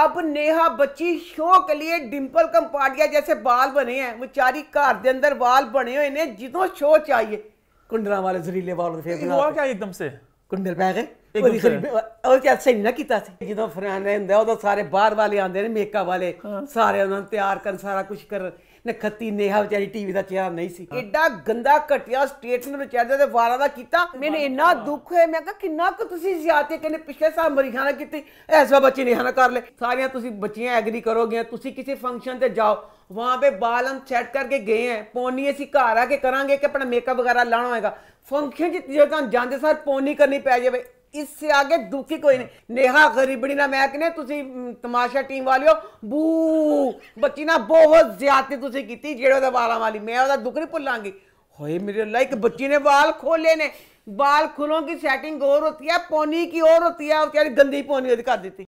अब नेहा बच्ची शो के लिए डिम्पल कंपाटिया जैसे बाल बने हैं बेचारी घर के अंदर बाल बने हुए ने जितों शो चाहिए कुंडला वाले जहरीले बाल फिर क्या एकदम से ਕੁੰਡਲ ਪੈ ਗਏ ਉਹਦੀ ਉਹ ਉਹ ਕਿਆ ਸਹੀ ਨਾ ਕੀਤਾ ਸੀ ਜਦੋਂ ਫਰਾਨਾ ਹੁੰਦੇ ਉਦੋਂ ਸਾਰੇ ਬਾਹਰ ਵਾਲੇ ਆਉਂਦੇ ਨੇ ਮੇਕਅਪ ਵਾਲੇ ਸਾਰੇ ਉਹਨਾਂ ਨੂੰ ਤਿਆਰ ਕਰਨ ਸਾਰਾ ਕੁਝ ਕਰ ਨਖੱਤੀ ਨੇਹਾ ਵਿਚਾਰੀ ਟੀਵੀ ਦਾ ਚਿਆਰ ਨਹੀਂ ਸੀ ਐਡਾ ਗੰਦਾ ਘਟਿਆ ਸਟੇਟਮੈਂਟ ਵਿਚਾਰਦੇ ਤੇ ਵਾਰਾਂ ਦਾ ਕੀਤਾ ਮੈਨੂੰ ਇੰਨਾ ਦੁੱਖ ਹੋਇਆ ਮੈਂ ਕਿਹਾ ਕਿੰਨਾ ਕੁ ਤੁਸੀਂ ਜ਼ਿਆਦਾ ਕਹਿੰਦੇ ਪਿਛਲੇ ਸਾਲ ਮਰੀਖਾਂ ਨਾਲ ਕੀਤੀ ਐਸਾ ਵਾਰ ਬੱਚੇ ਨੇਹਾ ਨਾਲ ਕਰ ਲੈ ਸਾਰੀਆਂ ਤੁਸੀਂ ਬੱਚੀਆਂ ਐਗਰੀ ਕਰੋਗੇ ਤੁਸੀਂ ਕਿਸੇ ਫੰਕਸ਼ਨ ਤੇ ਜਾਓ वहाँ ਤੇ ਬਾਲਮ ਸੈੱਟ ਕਰਕੇ ਗਏ गए ਪੋਨੀ ਅਸੀਂ ਘਰ ਆ ਕੇ ਕਰਾਂਗੇ ਕਿ ਆਪਣਾ ਮੇਕਅਪ ਵਗੈਰਾ ਲਾਣਾ ਹੋਏਗਾ फंक्शन च योगदान ਜਾਂਦੇ ਸਰ ਪੌਣੀ ਕਰਨੀ ਪੈ ਜਾਵੇ ਇਸ ਸੇ ਆਗੇ ਦੁਖੀ ਕੋਈ ਨਹੀਂ ਨੇਹਾ ਗਰੀਬੜੀ ਨਾ ਮੈਂ ਕਹਨੇ ਤੁਸੀਂ ਤਮਾਸ਼ਾ ਟੀਮ ਵਾਲਿਓ ਬੂ ਬੱਚੀ ਨਾ ਬਹੁਤ ਜ਼ਿਆਦਤੀ ਤੁਸੀਂ ਕੀਤੀ ਜਿਹੜੇ ਉਹਦਾ ਵਾਲਾਂ ਵਾਲੀ ਮੈਂ ਉਹਦਾ ਦੁੱਖ ਨਹੀਂ ਭੁੱਲਾਂਗੀ ਹੋਏ ਮੇਰੇ ਲਾਇਕ ਬੱਚੀ ਨੇ ਵਾਲ ਖੋਲੇ ਨੇ बाल खुलों की सेटिंग और होती है पोनी की और होती है और गंदी पोनी कर देती